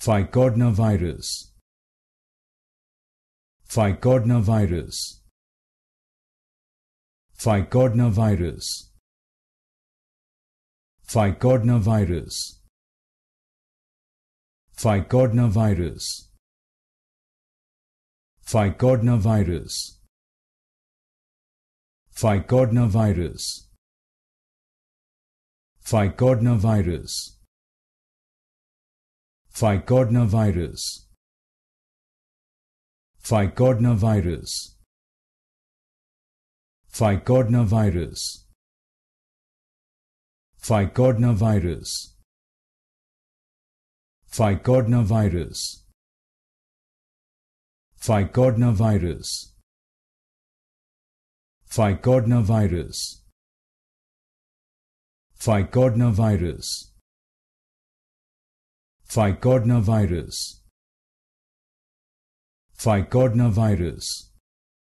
Ficodna Ficodna Ficodna virus. virus. virus. Ficodna virus. Ficodna virus. Ficodna virus. Ficodna virus. Ficodnavirus. Ficodnavirus. Ficodnavirus. Ficodnavirus. Ficodnavirus. Ficodnavirus. Ficodnavirus. Ficodnavirus. Ficodna virus. Ficodna virus.